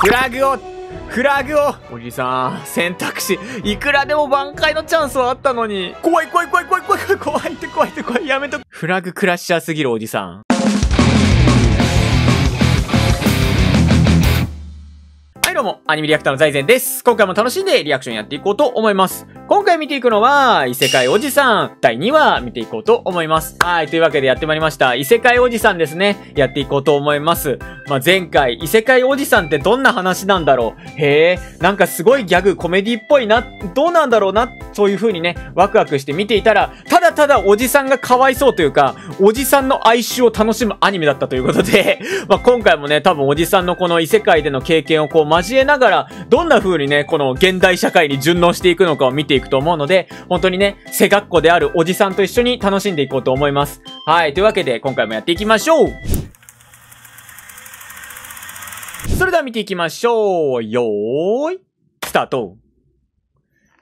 フラグをフラグをおじさん、選択肢、いくらでも挽回のチャンスはあったのに。怖い怖い怖い怖い怖い怖い怖いって怖いって怖い。やめと。フラグクラッシャーすぎるおじさん。はいどうも、アニメリアクターの財前です。今回も楽しんでリアクションやっていこうと思います。今回見ていくのは、異世界おじさん、第2話見ていこうと思います。はい、というわけでやってまいりました。異世界おじさんですね。やっていこうと思います。まあ、前回、異世界おじさんってどんな話なんだろうへえ、なんかすごいギャグ、コメディっぽいな、どうなんだろうな、そういう風にね、ワクワクして見ていたら、ただただおじさんがかわいそうというか、おじさんの哀愁を楽しむアニメだったということで まあ、今回もね、多分おじさんのこの異世界での経験をこう交えながら、どんな風にね、この現代社会に順応していくのかを見ていいくと思うので、本当にね、背格好であるおじさんと一緒に楽しんでいこうと思います。はい。というわけで、今回もやっていきましょうそれでは見ていきましょう。よーい、スタート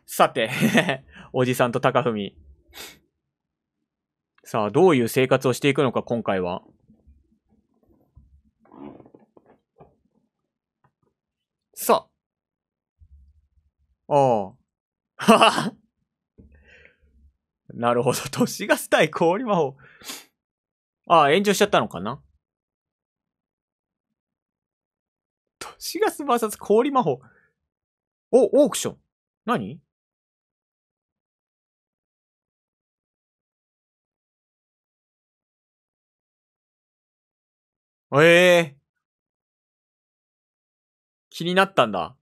さて おじさんと高文。さあ、どういう生活をしていくのか、今回は。さあ。ああ。は なるほど。都市ガス対氷魔法。ああ、炎上しちゃったのかな都市ガス VS 氷魔法。お、オークション。何ええー、気になったんだ。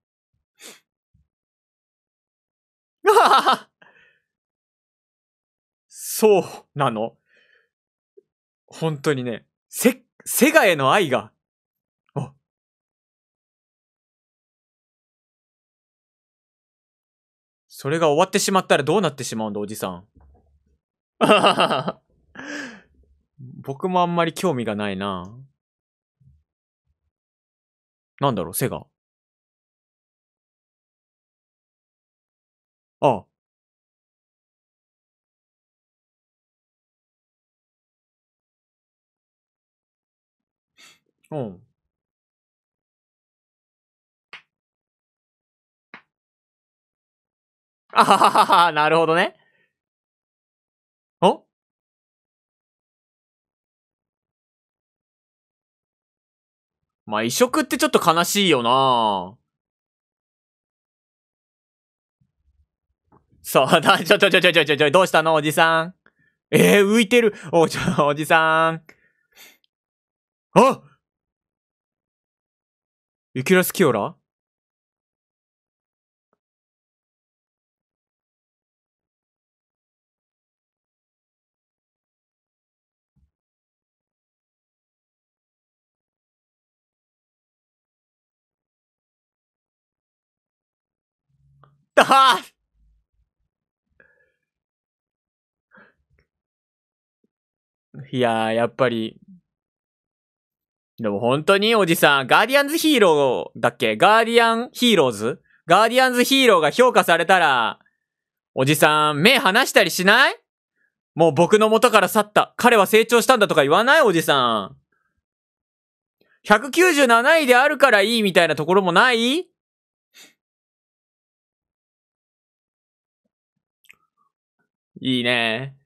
そうなの。本当にね、せ、セガへの愛が、あ、それが終わってしまったらどうなってしまうんだ、おじさん。僕もあんまり興味がないな。なんだろう、セガ。あうん。あはははは、なるほどね。おまあ、移植ってちょっと悲しいよなぁ。そう、だ、ちょちょちょちょちょちょちょ、どうしたのおじさん。えー、浮いてる。お、ちょ、おじさん。あユキュラスキオラだーいやー、やっぱり。でも本当におじさん、ガーディアンズヒーローだっけガーディアンヒーローズガーディアンズヒーローが評価されたら、おじさん、目離したりしないもう僕の元から去った。彼は成長したんだとか言わないおじさん。197位であるからいいみたいなところもないいいね。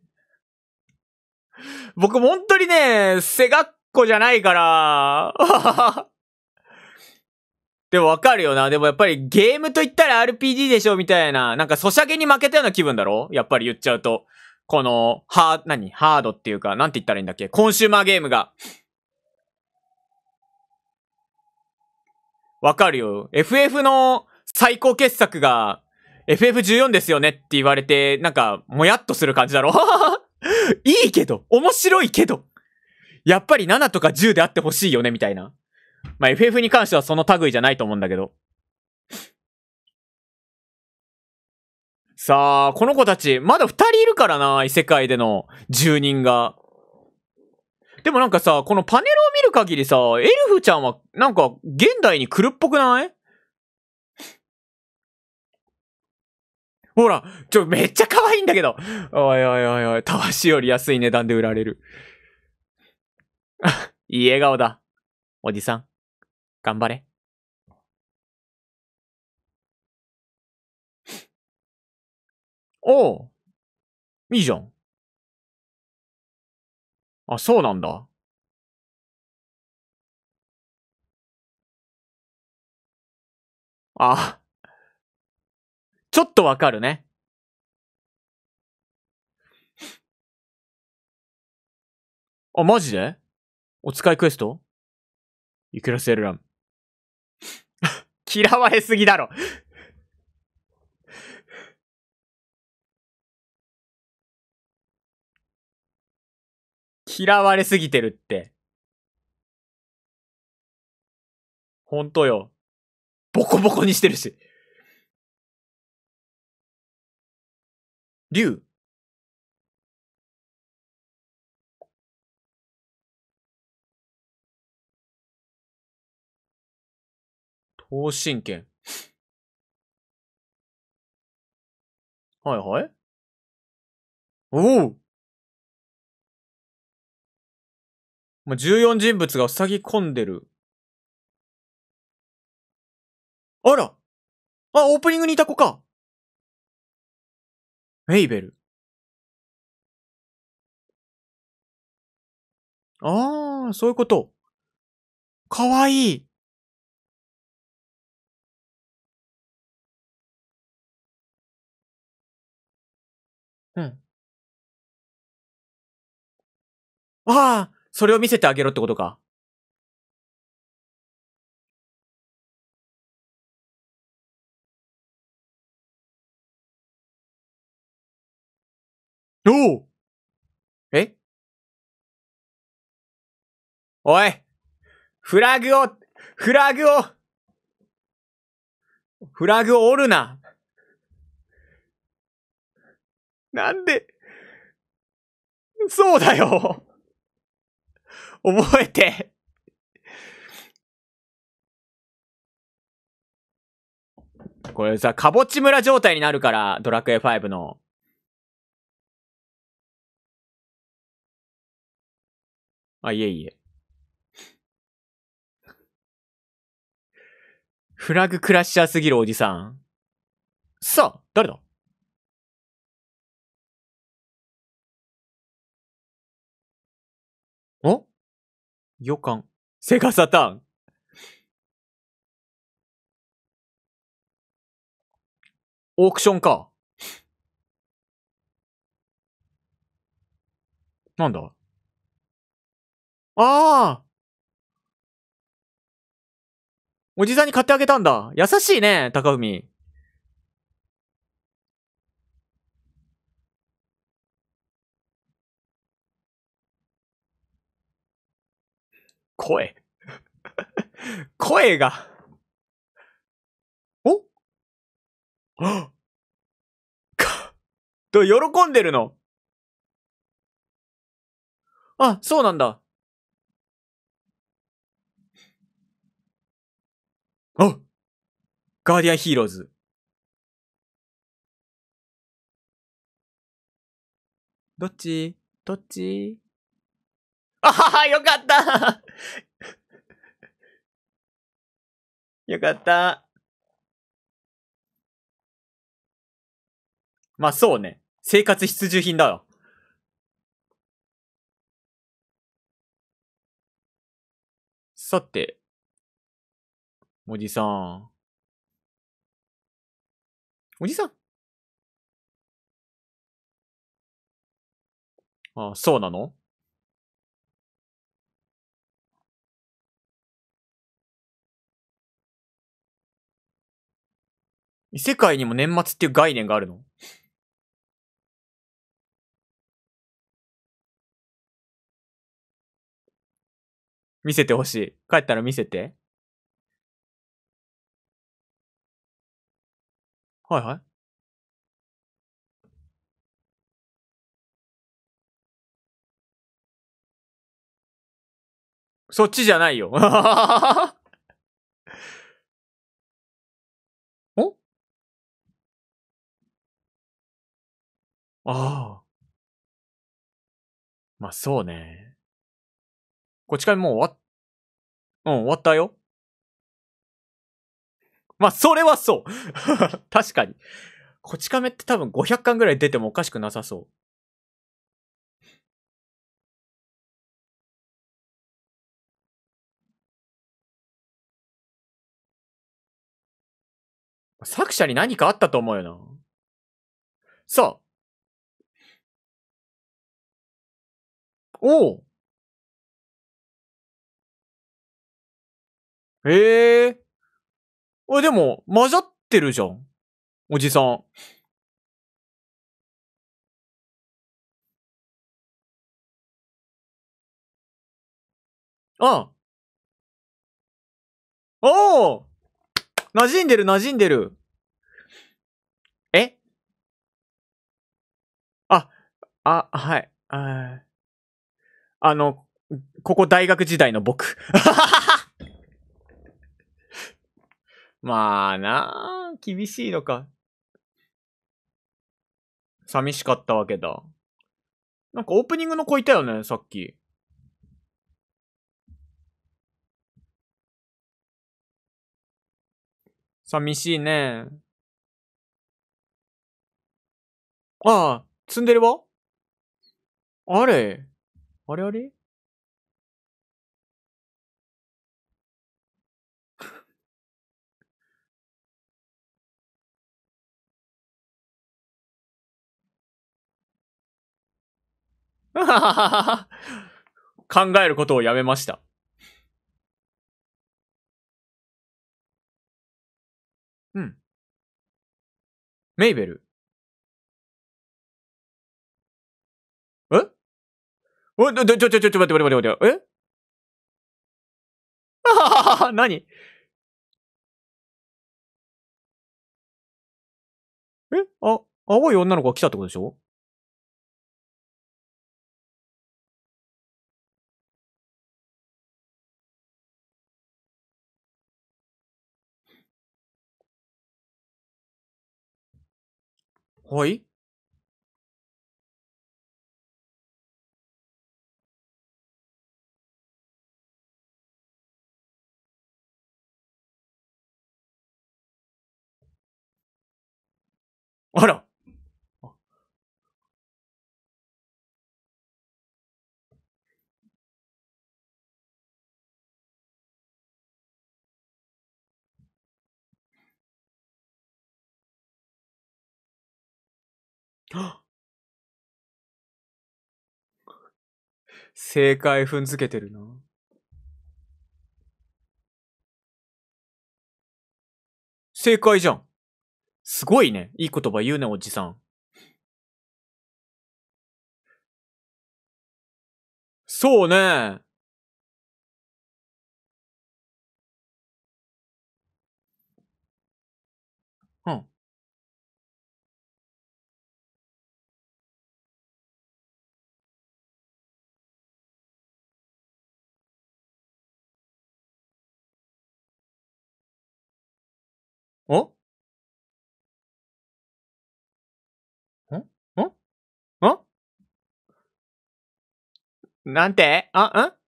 僕本当にね、背がっこじゃないから。でもわかるよな。でもやっぱりゲームと言ったら RPG でしょみたいな。なんかソシャゲに負けたような気分だろやっぱり言っちゃうと。この、ハー、何ハードっていうか、なんて言ったらいいんだっけコンシューマーゲームが。わかるよ。FF の最高傑作が FF14 ですよねって言われて、なんか、もやっとする感じだろ いいけど、面白いけど、やっぱり7とか10であってほしいよね、みたいな。まあ、FF に関してはその類じゃないと思うんだけど。さあ、この子たち、まだ2人いるからな、異世界での住人が。でもなんかさ、このパネルを見る限りさ、エルフちゃんはなんか現代に来るっぽくないほら、ちょ、めっちゃ可愛いんだけど。おいおいおいおい、たわしより安い値段で売られる。あ いい笑顔だ。おじさん、頑張れ。おう。いいじゃん。あ、そうなんだ。あ、ちょっとわかるね。あ、マジでお使いクエストイクラセルラン。嫌われすぎだろ嫌われすぎてるって。ほんとよ。ボコボコにしてるし。竜方身権。はいはいおおまあ、14人物が塞ぎ込んでる。あらあ、オープニングにいた子かフェイベル。ああ、そういうこと。かわいい。うん。ああ、それを見せてあげろってことか。おえおいフラグを、フラグを、フラグを折るななんで、そうだよ覚えてこれさ、カボチ村状態になるから、ドラクエ5の。あ、いえいえ。フラグクラッシャーすぎるおじさん。さあ、誰だお予感。セガサターン。オークションか。なんだああおじさんに買ってあげたんだ。優しいね、高文。声。声が。おか、と、喜んでるの。あ、そうなんだ。あガーディアンヒーローズ。どっちどっちあははよかったよかった。まあそうね。生活必需品だよ。さて、おじさん。おじさんあ、そうなの異世界にも年末っていう概念があるの見せてほしい。帰ったら見せて。はいはい。そっちじゃないよ。おああ。まあ、そうね。こっちからもう終わっ、うん、終わったよ。まあ、それはそう。確かに。こち亀って多分500巻ぐらい出てもおかしくなさそう。作者に何かあったと思うよな。さあ。おおええーえ、でも、混ざってるじゃん。おじさん。あおお馴染んでる馴染んでる。えあ、あ、はい。ああの、ここ大学時代の僕。まあなあ、厳しいのか。寂しかったわけだ。なんかオープニングの子いたよね、さっき。寂しいね。ああ、積んでるわあれあれあれ考えることをやめました。うん。メイベル。えお、ちょ、ちょ、ちょ、ちょ、待って、待って、待って、えあははは、何えあ、青い女の子が来たってことでしょはい。あら正解踏んづけてるな。正解じゃん。すごいね。いい言葉言うね、おじさん。そうね。おんんんなんてあ、ん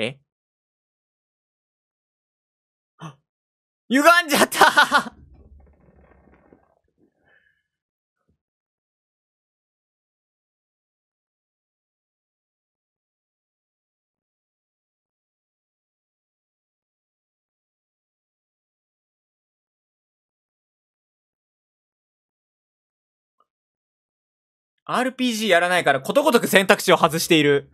え歪んじゃった RPG やらないからことごとく選択肢を外している。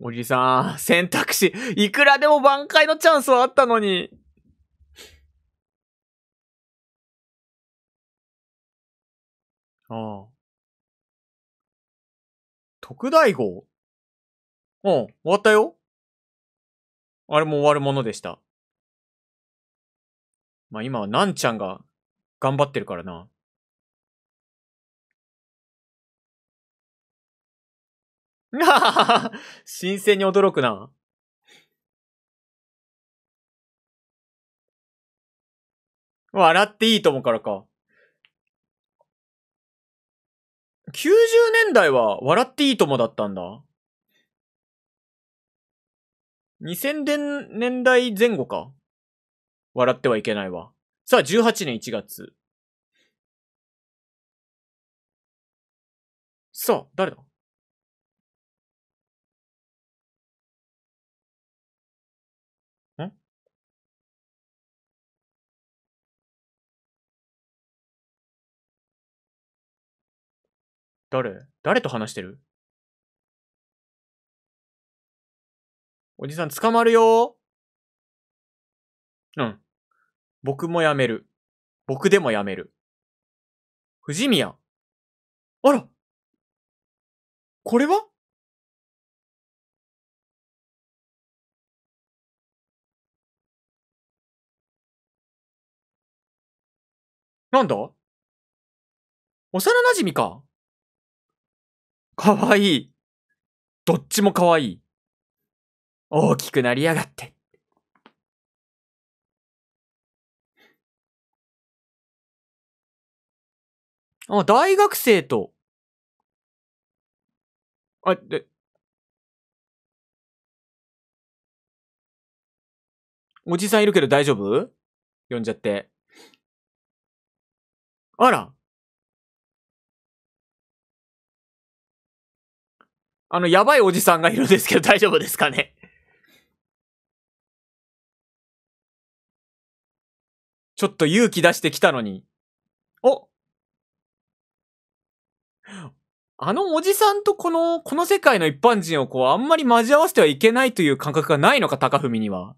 おじさん、選択肢、いくらでも挽回のチャンスはあったのに。ああ。特大号うん、終わったよ。あれも終わるものでした。まあ今はなんちゃんが頑張ってるからな。新鮮に驚くな。笑っていいと思うからか。90年代は笑っていいともだったんだ。2000年代前後か。笑ってはいけないわ。さあ、18年1月。さあ、誰だ誰誰と話してるおじさん捕まるようん。僕もやめる。僕でもやめる。藤宮。あらこれはなんだ幼馴染かかわいい。どっちもかわいい。大きくなりやがって。あ、大学生と。あ、で、おじさんいるけど大丈夫呼んじゃって。あらあの、やばいおじさんがいるんですけど、大丈夫ですかねちょっと勇気出してきたのに。おあのおじさんとこの、この世界の一般人をこう、あんまり交わせてはいけないという感覚がないのか、高文には。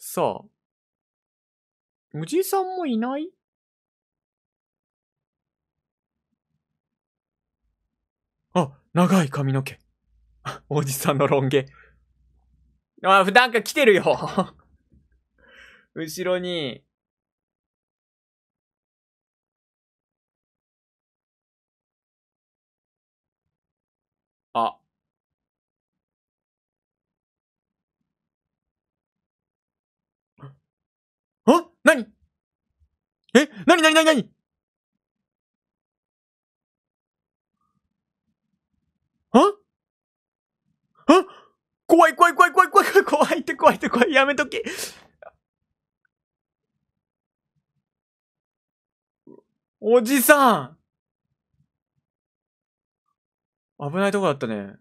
さあ。おじさんもいない長い髪の毛。おじさんのロン毛。あ、普段か来てるよ。後ろに。あ。あなにえななにになになにん？ん？怖い怖い怖い怖い怖い怖い怖いって怖いって怖い。やめとき。おじさん危ないとこだったね。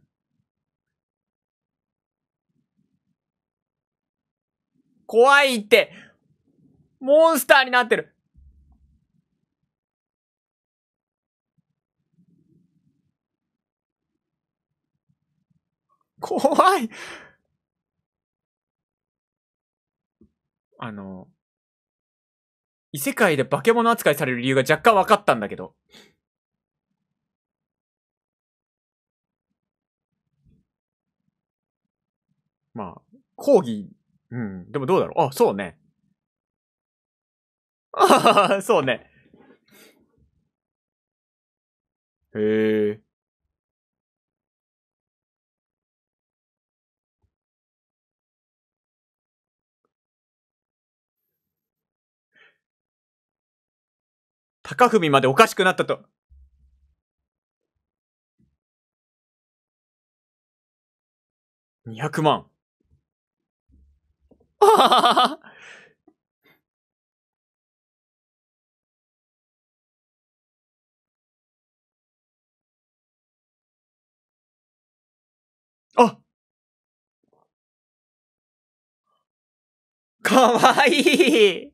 怖いってモンスターになってる怖いあの、異世界で化け物扱いされる理由が若干分かったんだけど。まあ、講義、うん、でもどうだろう。あ、そうね。あはは、そうね。へえ。高文までおかしくなったと。200万。あははは。あかわいい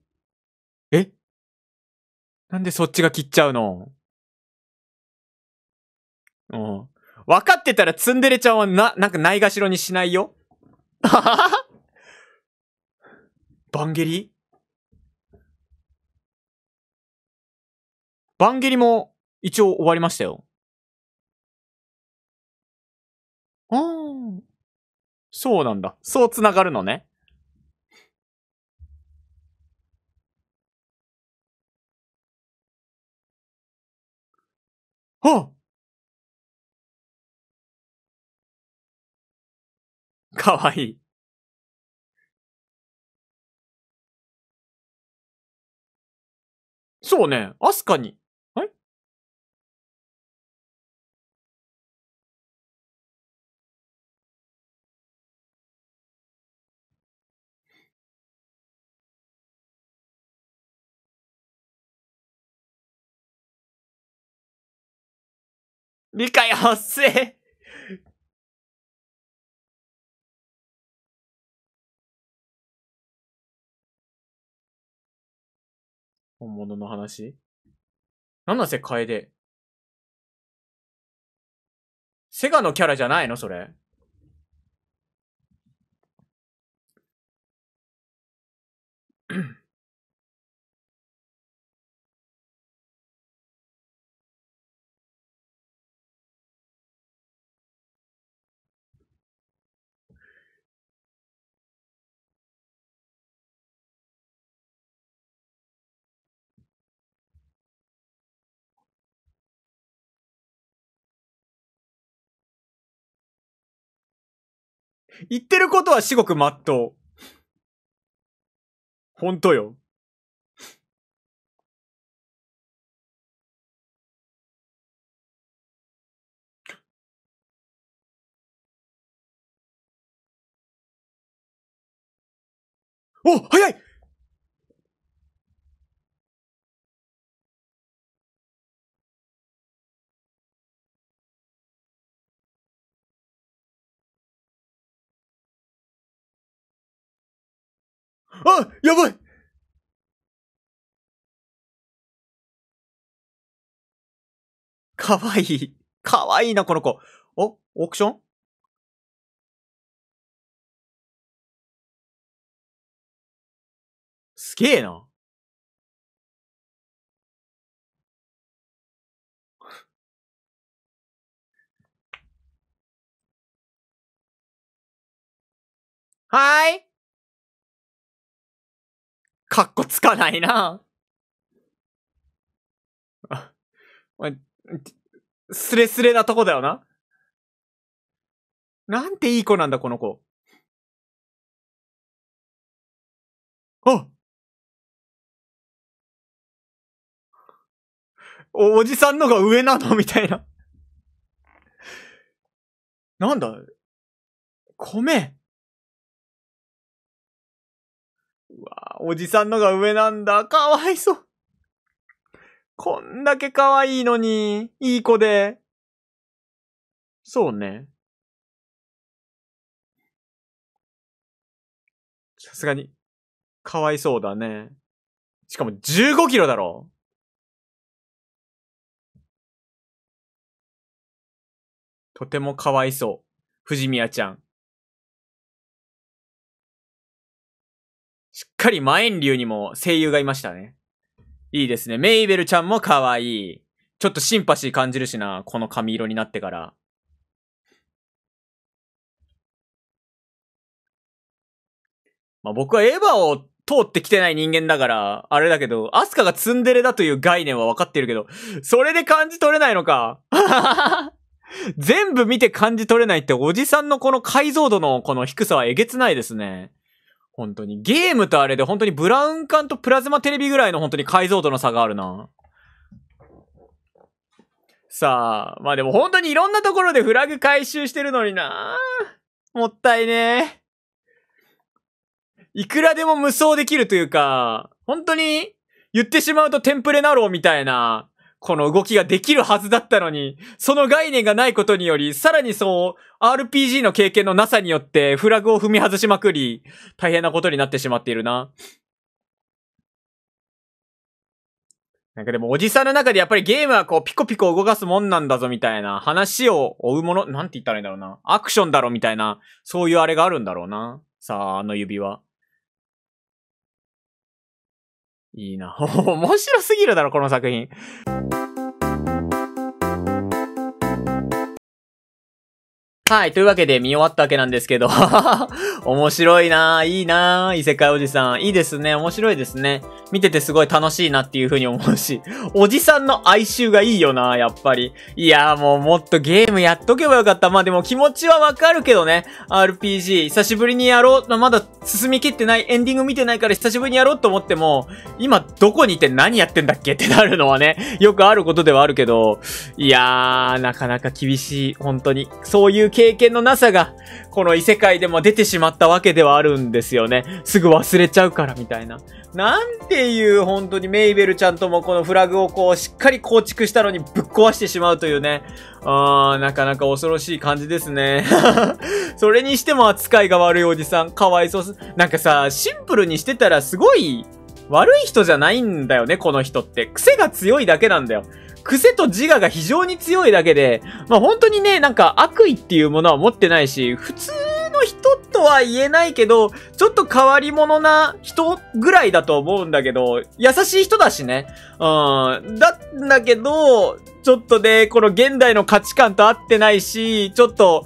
なんでそっちが切っちゃうのうん。分かってたらツンデレちゃんはな、なんかないがしろにしないよ。バンゲリバンゲリも一応終わりましたよ。ああ。そうなんだ。そう繋がるのね。あかわいい。そうね、アスカに理解発生本物の話七瀬楓。セガのキャラじゃないのそれ。言ってることは至極まっとう。ほんとよ。お早いあやばいかわいい。かわいいな、この子。おオークションすげえな。はーいかっこつかないな。すれすれなとこだよな。なんていい子なんだ、この子。あお、おじさんのが上なのみたいな。なんだ米わおじさんのが上なんだ。かわいそう。こんだけわいいのに、いい子で。そうね。さすがに、かわいそうだね。しかも15キロだろとてもかわいそう。藤宮ちゃん。かりマエンリュウにも声優がいましたね。いいですね。メイベルちゃんも可愛い。ちょっとシンパシー感じるしな、この髪色になってから。まあ、僕はエヴァを通ってきてない人間だから、あれだけど、アスカがツンデレだという概念は分かってるけど、それで感じ取れないのか。全部見て感じ取れないっておじさんのこの解像度のこの低さはえげつないですね。本当に。ゲームとあれで本当にブラウン管とプラズマテレビぐらいの本当に解像度の差があるな。さあ、まあでも本当にいろんなところでフラグ回収してるのにな。もったいねいくらでも無双できるというか、本当に言ってしまうとテンプレナローみたいな、この動きができるはずだったのに、その概念がないことにより、さらにそう、RPG の経験のなさによってフラグを踏み外しまくり、大変なことになってしまっているな。なんかでもおじさんの中でやっぱりゲームはこうピコピコ動かすもんなんだぞみたいな話を追うもの、なんて言ったらいいんだろうな。アクションだろみたいな、そういうあれがあるんだろうな。さあ、あの指輪。いいな。面白すぎるだろ、この作品。はい。というわけで見終わったわけなんですけど 面白いなぁ。いいなぁ。異世界おじさん。いいですね。面白いですね。見ててすごい楽しいなっていう風に思うし。おじさんの哀愁がいいよなぁ、やっぱり。いやもうもっとゲームやっとけばよかった。まあでも気持ちはわかるけどね。RPG。久しぶりにやろう。まだ進みきってない。エンディング見てないから久しぶりにやろうと思っても、今どこにいて何やってんだっけってなるのはね、よくあることではあるけど。いやー、なかなか厳しい。本当に。そういう経験のなさが、この異世界でも出てしまったわけではあるんですよね。すぐ忘れちゃうからみたいな。なんていう本当にメイベルちゃんともこのフラグをこうしっかり構築したのにぶっ壊してしまうというね。あー、なかなか恐ろしい感じですね。それにしても扱いが悪いおじさん、かわいそうす。なんかさ、シンプルにしてたらすごい悪い人じゃないんだよね、この人って。癖が強いだけなんだよ。癖と自我が非常に強いだけで、まあ、本当にね、なんか悪意っていうものは持ってないし、普通の人とは言えないけど、ちょっと変わり者な人ぐらいだと思うんだけど、優しい人だしね。うん。だ、だけど、ちょっとね、この現代の価値観と合ってないし、ちょっと、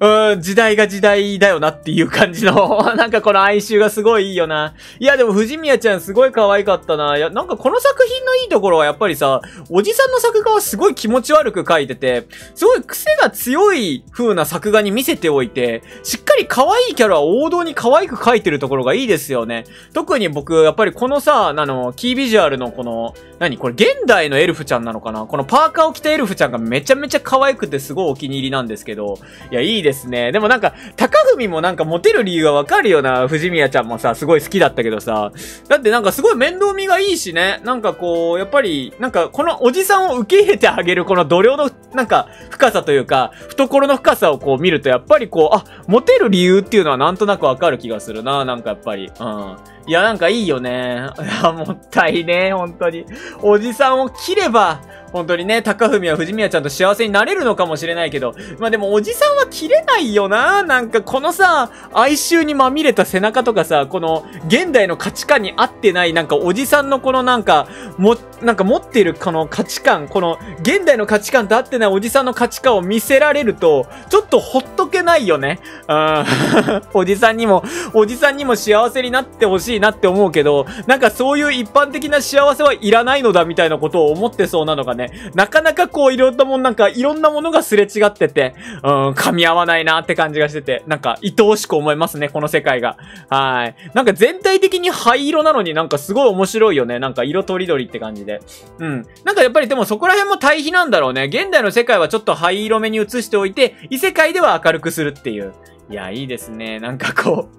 うん、時代が時代だよなっていう感じの なんかこの哀愁がすごいいいよな。いや、でも藤宮ちゃんすごい可愛かったな。いや、なんかこの作品のいいところはやっぱりさ、おじさんの作画はすごい気持ち悪く描いてて、すごい癖が強い風な作画に見せておいて、しっかり可愛いキャラは王道に可愛く描いてるところがいいですよね。特に僕、やっぱりこのさ、あの、キービジュアルのこの、何これ現代のエルフちゃんなのかなこのパーカーを着たエルフちゃんがめちゃめちゃ可愛くてすごいお気に入りなんですけど、いや、いいですですね。でもなんか、高文もなんかモテる理由がわかるよな。藤宮ちゃんもさ、すごい好きだったけどさ。だってなんかすごい面倒見がいいしね。なんかこう、やっぱり、なんかこのおじさんを受け入れてあげるこの度量の、なんか、深さというか、懐の深さをこう見ると、やっぱりこう、あ、モテる理由っていうのはなんとなくわかる気がするな。なんかやっぱり。うん。いや、なんかいいよね。いや、もったいね、本当に。おじさんを切れば、本当にね、高文は藤宮ちゃんと幸せになれるのかもしれないけど、まあでもおじさんは切れないよななんかこのさ、哀愁にまみれた背中とかさ、この現代の価値観に合ってないなんかおじさんのこのなんか、もなんか持ってるこの価値観、この現代の価値観と合ってないおじさんの価値観を見せられると、ちょっとほっとけないよね。うん。おじさんにも、おじさんにも幸せになってほしいなって思うけど、なんかそういう一般的な幸せはいらないのだみたいなことを思ってそうなのがね、なかなかこういろんなもんなんかいろんなものがすれ違ってて、うん、噛み合わないなって感じがしてて、なんか愛おしく思いますね、この世界が。はい。なんか全体的に灰色なのになんかすごい面白いよね。なんか色とりどりって感じで。で。うん。なんかやっぱりでもそこら辺も対比なんだろうね。現代の世界はちょっと灰色目に移しておいて、異世界では明るくするっていう。いや、いいですね。なんかこう、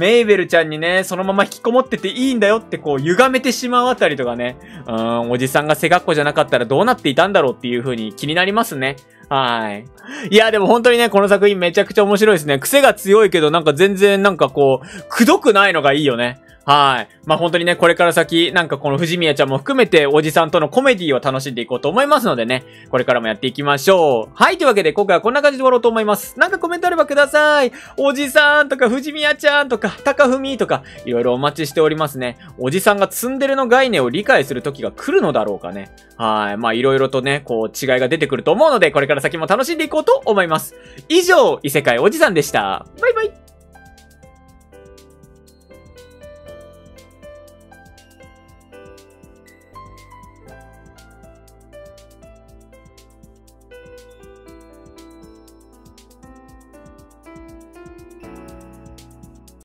メイベルちゃんにね、そのまま引きこもってていいんだよってこう、歪めてしまうあたりとかね、うん、おじさんが背格好じゃなかったらどうなっていたんだろうっていう風に気になりますね。はい。いや、でも本当にね、この作品めちゃくちゃ面白いですね。癖が強いけど、なんか全然なんかこう、くどくないのがいいよね。はい。まあ、本当にね、これから先、なんかこの藤宮ちゃんも含めて、おじさんとのコメディを楽しんでいこうと思いますのでね、これからもやっていきましょう。はい。というわけで、今回はこんな感じで終わろうと思います。なんかコメントあればください。おじさんとか、藤宮ちゃんとか、高文とか、いろいろお待ちしておりますね。おじさんがツンデレの概念を理解する時が来るのだろうかね。はい。まあ、いろいろとね、こう、違いが出てくると思うので、これから先も楽しんでいこうと思います。以上、異世界おじさんでした。バイバイ。